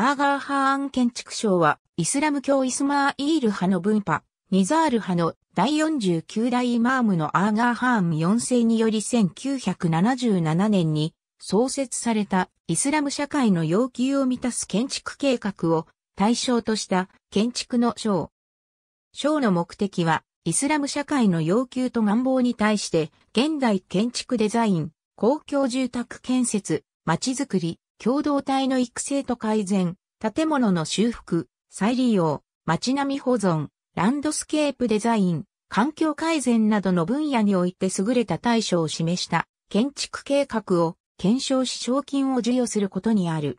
アーガーハーン建築省は、イスラム教イスマーイール派の分派、ニザール派の第49代イマームのアーガーハーン4世により1977年に創設されたイスラム社会の要求を満たす建築計画を対象とした建築の章。賞の目的は、イスラム社会の要求と願望に対して、現代建築デザイン、公共住宅建設、街づくり、共同体の育成と改善、建物の修復、再利用、街並み保存、ランドスケープデザイン、環境改善などの分野において優れた対象を示した建築計画を検証し賞金を授与することにある。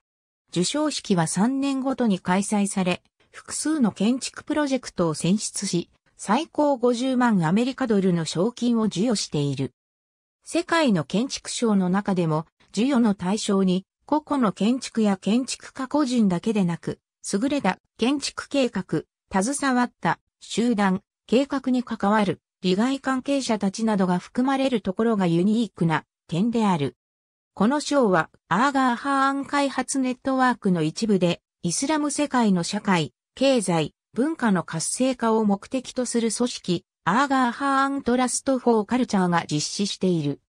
受賞式は3年ごとに開催され、複数の建築プロジェクトを選出し、最高50万アメリカドルの賞金を授与している。世界の建築賞の中でも、授与の対象に個々の建築や建築家個人だけでなく、優れた建築計画、携わった集団、計画に関わる利害関係者たちなどが含まれるところがユニークな点である。この章はアーガーハーン開発ネットワークの一部で、イスラム世界の社会、経済、文化の活性化を目的とする組織、アーガーハーントラストフォーカルチャーが実施している。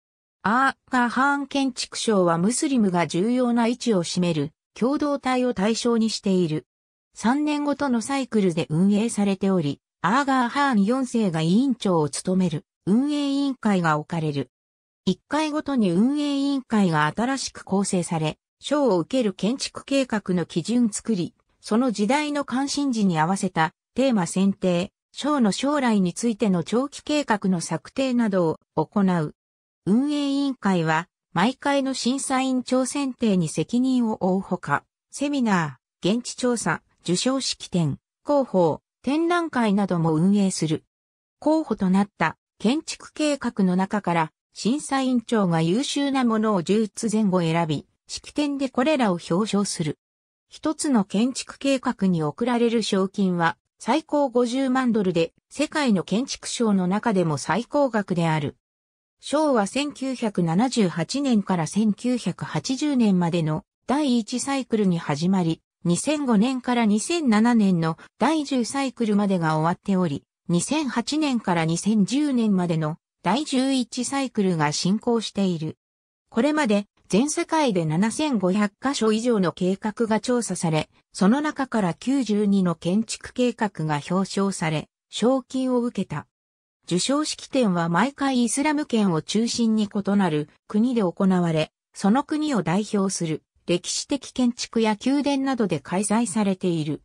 アーガーハーン建築省はムスリムが重要な位置を占める共同体を対象にしている。3年ごとのサイクルで運営されており、アーガーハーン4世が委員長を務める運営委員会が置かれる。1回ごとに運営委員会が新しく構成され、賞を受ける建築計画の基準作り、その時代の関心事に合わせたテーマ選定、賞の将来についての長期計画の策定などを行う。運営委員会は、毎回の審査員長選定に責任を負うほか、セミナー、現地調査、受賞式典、広報、展覧会なども運営する。候補となった建築計画の中から審査委員長が優秀なものを10つ前後選び、式典でこれらを表彰する。一つの建築計画に贈られる賞金は最高50万ドルで世界の建築賞の中でも最高額である。昭和1978年から1980年までの第1サイクルに始まり、2005年から2007年の第10サイクルまでが終わっており、2008年から2010年までの第11サイクルが進行している。これまで全世界で7500カ所以上の計画が調査され、その中から92の建築計画が表彰され、賞金を受けた。受賞式典は毎回イスラム圏を中心に異なる国で行われ、その国を代表する歴史的建築や宮殿などで開催されている。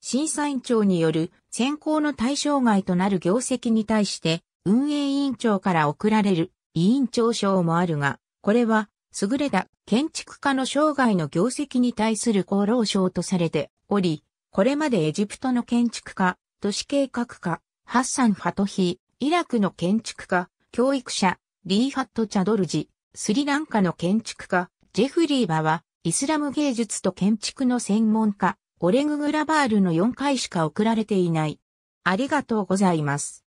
審査委員長による選考の対象外となる業績に対して運営委員長から贈られる委員長賞もあるが、これは優れた建築家の生涯の業績に対する功労賞とされており、これまでエジプトの建築家、都市計画家、ハッサン・ファトヒ、ー、イラクの建築家、教育者、リーハット・チャドルジ、スリランカの建築家、ジェフリーバは、イスラム芸術と建築の専門家、オレグ・グラバールの4回しか送られていない。ありがとうございます。